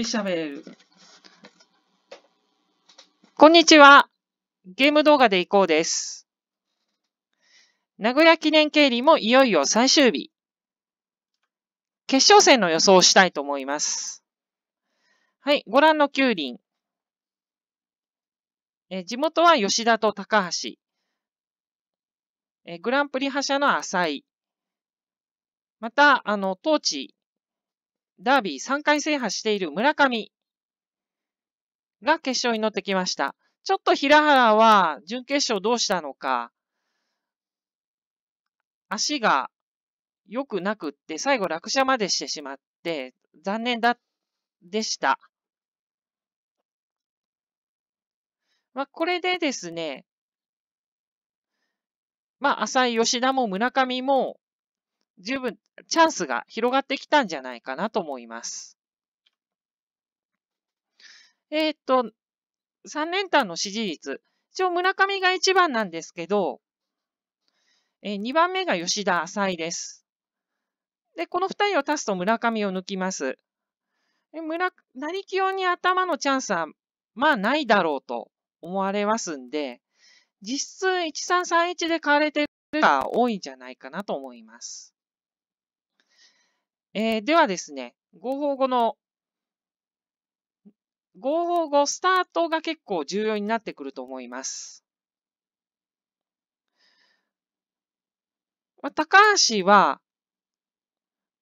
喋れる。こんにちは。ゲーム動画でいこうです。名古屋記念経理もいよいよ最終日。決勝戦の予想をしたいと思います。はい、ご覧の9輪。え地元は吉田と高橋。えグランプリ覇者の浅井。また、あの、当地、ダービー3回制覇している村上が決勝に乗ってきました。ちょっと平原は準決勝どうしたのか、足が良くなくって、最後落車までしてしまって、残念だ、でした。まあ、これでですね、まあ、浅井、吉田も村上も、十分チャンスが広がってきたんじゃないかなと思います。えー、っと、3連単の支持率。一応村上が1番なんですけど、えー、2番目が吉田浅井です。で、この2人を足すと村上を抜きます。村、成清に頭のチャンスは、まあないだろうと思われますんで、実質1331で買われてるが多いんじゃないかなと思います。えー、ではですね、合法語の、合法語スタートが結構重要になってくると思います。まあ、高橋は、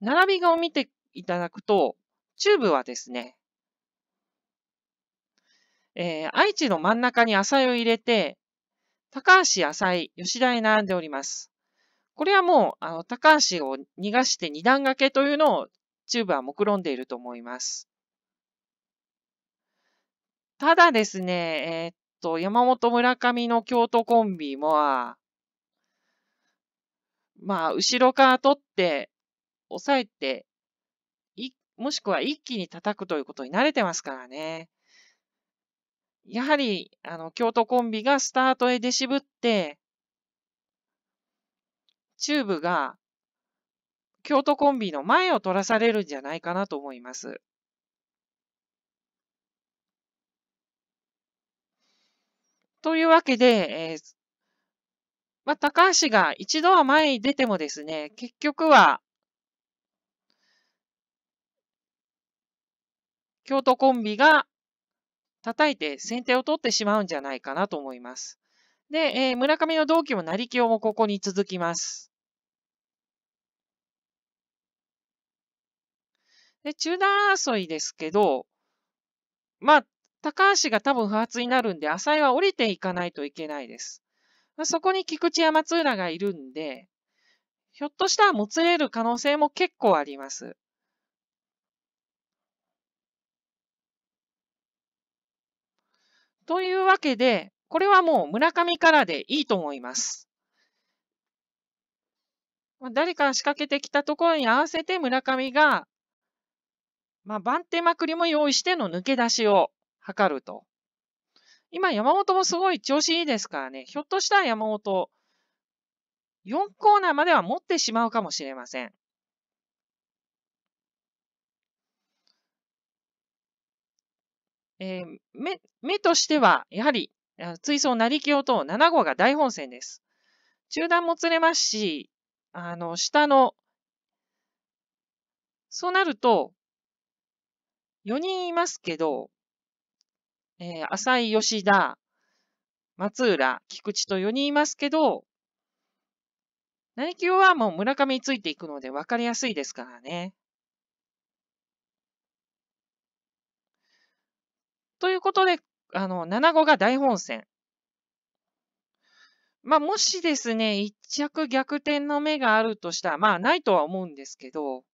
並びがを見ていただくと、中部はですね、えー、愛知の真ん中に浅井を入れて、高橋浅井、吉田へ並んでおります。これはもう、あの、高橋を逃がして二段掛けというのをチューブは目論んでいると思います。ただですね、えー、っと、山本村上の京都コンビも、まあ、後ろから取って、抑えて、い、もしくは一気に叩くということに慣れてますからね。やはり、あの、京都コンビがスタートへ出渋って、チューブが京都コンビの前を取らされるんじゃないかなと思います。というわけで、えーまあ、高橋が一度は前に出てもですね、結局は、京都コンビが叩いて先手を取ってしまうんじゃないかなと思います。で、えー、村上の同期も成清もここに続きます。で、中断争いですけど、まあ、高橋が多分不発になるんで、浅井は降りていかないといけないです。まあ、そこに菊池や松浦がいるんで、ひょっとしたらもつれる可能性も結構あります。というわけで、これはもう村上からでいいと思います。誰か仕掛けてきたところに合わせて村上がまあ、番手まくりも用意しての抜け出しを図ると。今、山本もすごい調子いいですからね、ひょっとしたら山本、4コーナーまでは持ってしまうかもしれません。えー、目、目としては、やはり、追走成清と7号が大本線です。中断も釣れますし、あの、下の、そうなると、4人いますけど、えー、浅井、吉田、松浦、菊池と4人いますけど、内級はもう村上についていくので分かりやすいですからね。ということで、あの、7号が大本戦。まあ、もしですね、一着逆転の目があるとしたら、まあ、ないとは思うんですけど、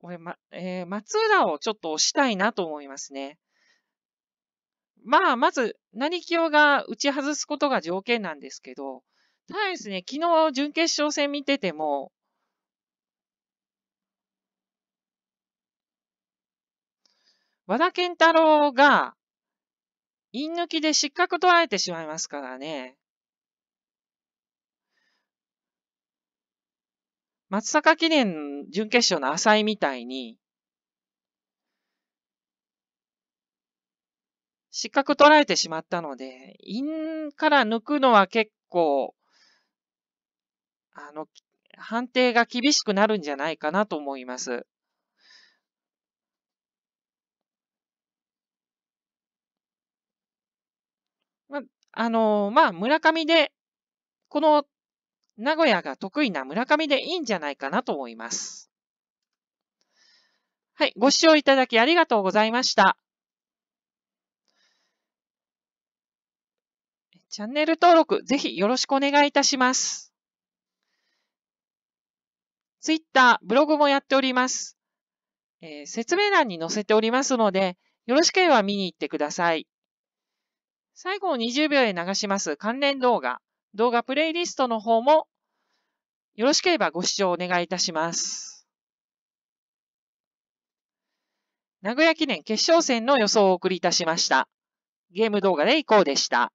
これ、ま、えー、松浦をちょっと押したいなと思いますね。まあ、まず、成清が打ち外すことが条件なんですけど、ただですね、昨日準決勝戦見てても、和田健太郎が、陰抜きで失格取られてしまいますからね。松坂記念準決勝の浅井みたいに、失格取られてしまったので、インから抜くのは結構、あの、判定が厳しくなるんじゃないかなと思います。ま、あのまあ、村上で、この名古屋が得意な村上でいいんじゃないかなと思います。はい、ご視聴いただきありがとうございました。チャンネル登録ぜひよろしくお願いいたします。ツイッター、ブログもやっております。えー、説明欄に載せておりますので、よろしければ見に行ってください。最後20秒で流します関連動画。動画プレイリストの方もよろしければご視聴お願いいたします。名古屋記念決勝戦の予想をお送りいたしました。ゲーム動画でいこうでした。